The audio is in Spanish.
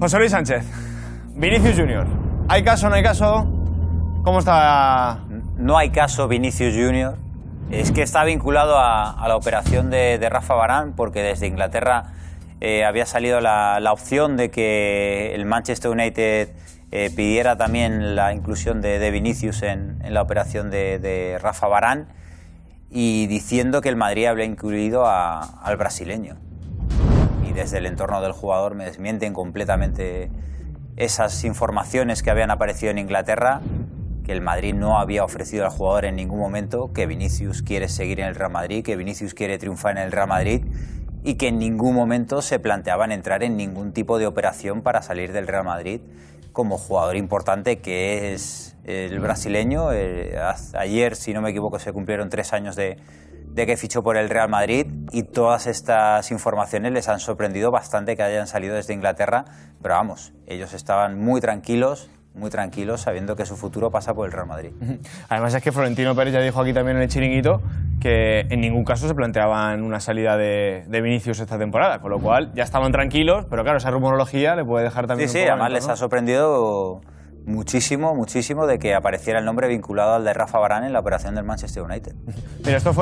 José Luis Sánchez, Vinicius Junior. ¿Hay caso, no hay caso? ¿Cómo está? No hay caso, Vinicius Junior. Es que está vinculado a, la operación de, Rafa Barán, porque desde Inglaterra eh, había salido la, opción de que el Manchester United eh, pidiera también la inclusión de, Vinicius en, la operación de, Rafa Barán y diciendo que el Madrid había incluido al brasileño y desde el entorno del jugador me desmienten completamente esas informaciones que habían aparecido en Inglaterra, que el Madrid no había ofrecido al jugador en ningún momento, que Vinicius quiere seguir en el Real Madrid, que Vinicius quiere triunfar en el Real Madrid y que en ningún momento se planteaban entrar en ningún tipo de operación para salir del Real Madrid como jugador importante que es el brasileño. Eh, ayer, si no me equivoco, se cumplieron tres años de, de que fichó por el Real Madrid y todas estas informaciones les han sorprendido bastante que hayan salido desde Inglaterra, pero vamos, ellos estaban muy tranquilos, muy tranquilos sabiendo que su futuro pasa por el Real Madrid. Además es que Florentino Pérez ya dijo aquí también en el chiringuito que en ningún caso se planteaban una salida de, Vinicius esta temporada, con lo cual ya estaban tranquilos, pero claro, esa rumorología le puede dejar también... Sí, sí, además les ha sorprendido muchísimo, muchísimo de que apareciera el nombre vinculado al de Rafa Barán en la operación del Manchester United. Mira, esto fue